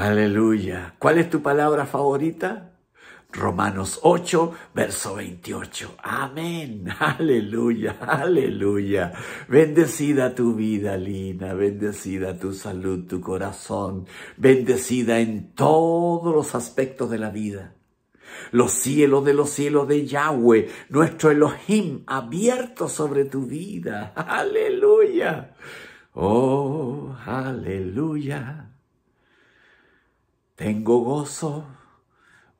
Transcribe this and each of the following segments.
Aleluya. ¿Cuál es tu palabra favorita? Romanos 8, verso 28. Amén. Aleluya, aleluya. Bendecida tu vida, Lina. Bendecida tu salud, tu corazón. Bendecida en todos los aspectos de la vida. Los cielos de los cielos de Yahweh, nuestro Elohim, abierto sobre tu vida. Aleluya. Oh, aleluya. Tengo gozo,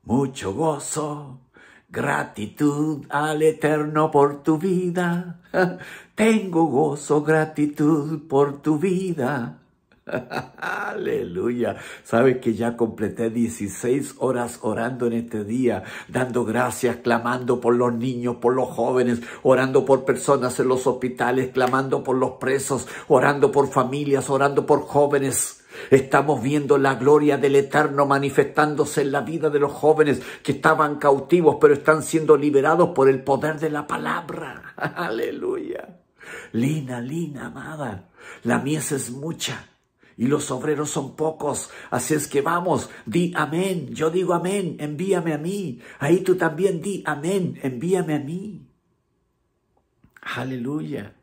mucho gozo, gratitud al Eterno por tu vida. Tengo gozo, gratitud por tu vida. Aleluya. Sabes que ya completé 16 horas orando en este día, dando gracias, clamando por los niños, por los jóvenes, orando por personas en los hospitales, clamando por los presos, orando por familias, orando por jóvenes Estamos viendo la gloria del Eterno manifestándose en la vida de los jóvenes que estaban cautivos, pero están siendo liberados por el poder de la palabra. Aleluya. Lina, lina, amada. La mies es mucha y los obreros son pocos. Así es que vamos, di amén. Yo digo amén, envíame a mí. Ahí tú también di amén, envíame a mí. Aleluya.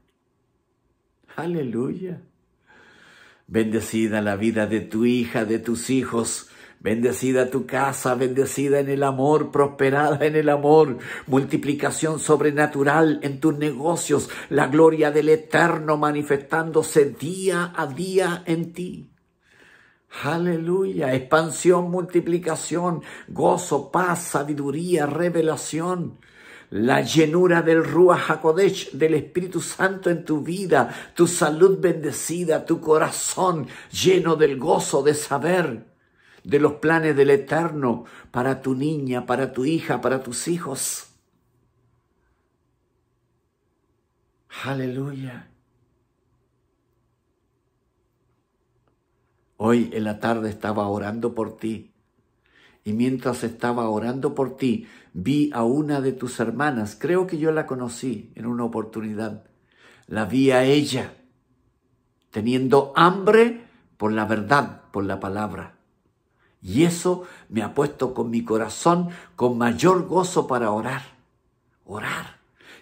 Aleluya. Bendecida la vida de tu hija, de tus hijos. Bendecida tu casa, bendecida en el amor, prosperada en el amor, multiplicación sobrenatural en tus negocios, la gloria del Eterno manifestándose día a día en ti. Aleluya, expansión, multiplicación, gozo, paz, sabiduría, revelación la llenura del Ruach HaKodesh, del Espíritu Santo en tu vida, tu salud bendecida, tu corazón lleno del gozo de saber de los planes del Eterno para tu niña, para tu hija, para tus hijos. Aleluya. Hoy en la tarde estaba orando por ti y mientras estaba orando por ti, vi a una de tus hermanas, creo que yo la conocí en una oportunidad, la vi a ella teniendo hambre por la verdad, por la palabra. Y eso me ha puesto con mi corazón con mayor gozo para orar, orar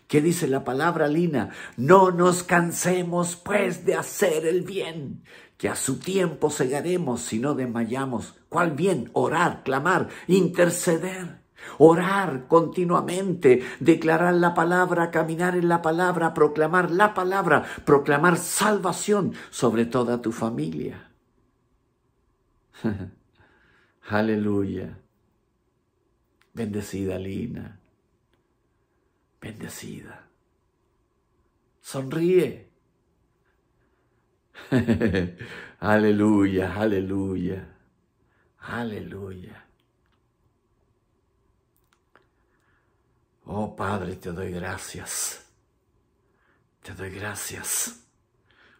¿Qué dice la palabra Lina? No nos cansemos pues de hacer el bien, que a su tiempo segaremos si no desmayamos. ¿Cuál bien? Orar, clamar, interceder. Orar continuamente, declarar la palabra, caminar en la palabra, proclamar la palabra, proclamar salvación sobre toda tu familia. Aleluya. Bendecida Lina. Sonríe. aleluya, aleluya, aleluya. Oh Padre, te doy gracias. Te doy gracias.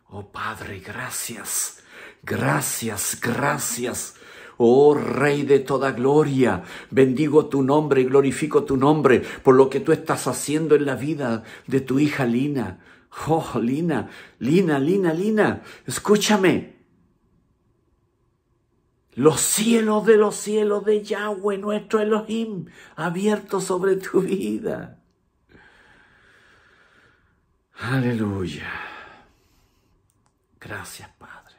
Oh Padre, gracias. Gracias, gracias. Oh Rey de toda gloria, bendigo tu nombre y glorifico tu nombre por lo que tú estás haciendo en la vida de tu hija Lina. Oh, Lina, Lina, Lina, Lina, escúchame. Los cielos de los cielos de Yahweh, nuestro Elohim, abiertos sobre tu vida. Aleluya. Gracias, Padre.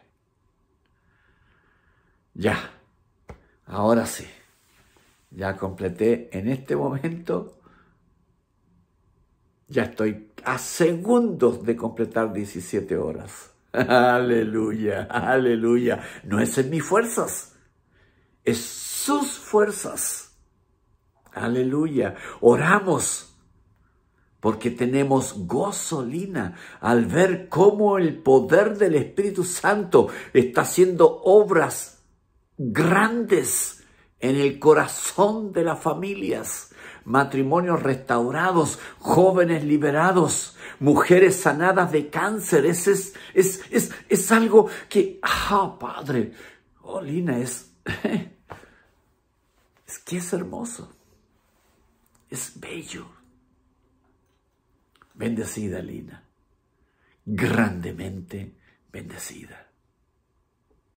Ya. Ahora sí, ya completé en este momento, ya estoy a segundos de completar 17 horas. Aleluya, aleluya. No es en mis fuerzas, es sus fuerzas. Aleluya. Oramos porque tenemos gozolina al ver cómo el poder del Espíritu Santo está haciendo obras grandes en el corazón de las familias, matrimonios restaurados, jóvenes liberados, mujeres sanadas de cáncer. Es, es, es algo que, ah, padre, oh, Lina, es, es que es hermoso, es bello. Bendecida, Lina, grandemente bendecida.